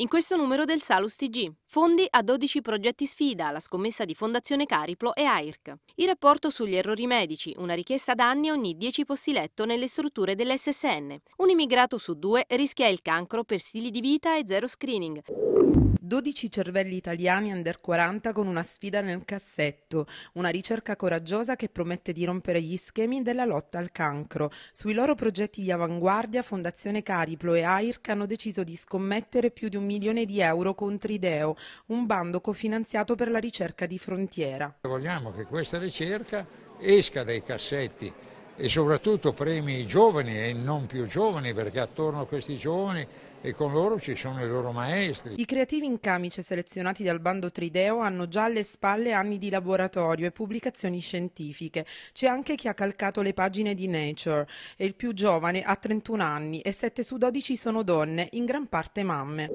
In questo numero del Salus TG, fondi a 12 progetti sfida, la scommessa di Fondazione Cariplo e AIRC. Il rapporto sugli errori medici, una richiesta danni ogni 10 posti letto nelle strutture dell'SSN. Un immigrato su due rischia il cancro per stili di vita e zero screening. 12 cervelli italiani under 40 con una sfida nel cassetto, una ricerca coraggiosa che promette di rompere gli schemi della lotta al cancro. Sui loro progetti di avanguardia Fondazione Cariplo e AIRC hanno deciso di scommettere più di un milione di euro con Trideo, un bando cofinanziato per la ricerca di frontiera. Vogliamo che questa ricerca esca dai cassetti e soprattutto premi i giovani e non più giovani perché attorno a questi giovani e con loro ci sono i loro maestri. I creativi in camice selezionati dal bando Trideo hanno già alle spalle anni di laboratorio e pubblicazioni scientifiche. C'è anche chi ha calcato le pagine di Nature È il più giovane ha 31 anni e 7 su 12 sono donne, in gran parte mamme.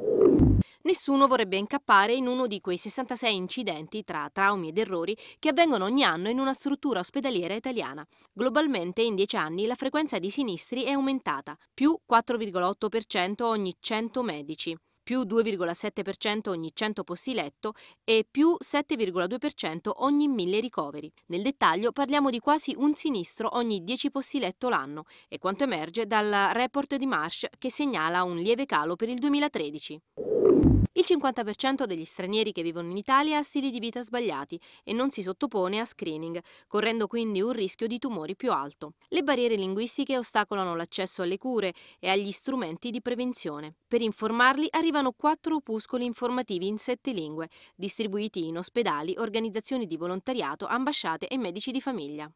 Nessuno vorrebbe incappare in uno di quei 66 incidenti tra traumi ed errori che avvengono ogni anno in una struttura ospedaliera italiana. Globalmente in 10 anni la frequenza di sinistri è aumentata, più 4,8% ogni 100 medici più 2,7% ogni 100 posti letto e più 7,2% ogni 1000 ricoveri. Nel dettaglio parliamo di quasi un sinistro ogni 10 posti letto l'anno è quanto emerge dal report di Marsh che segnala un lieve calo per il 2013. Il 50% degli stranieri che vivono in Italia ha stili di vita sbagliati e non si sottopone a screening, correndo quindi un rischio di tumori più alto. Le barriere linguistiche ostacolano l'accesso alle cure e agli strumenti di prevenzione. Per informarli arrivano quattro opuscoli informativi in sette lingue, distribuiti in ospedali, organizzazioni di volontariato, ambasciate e medici di famiglia.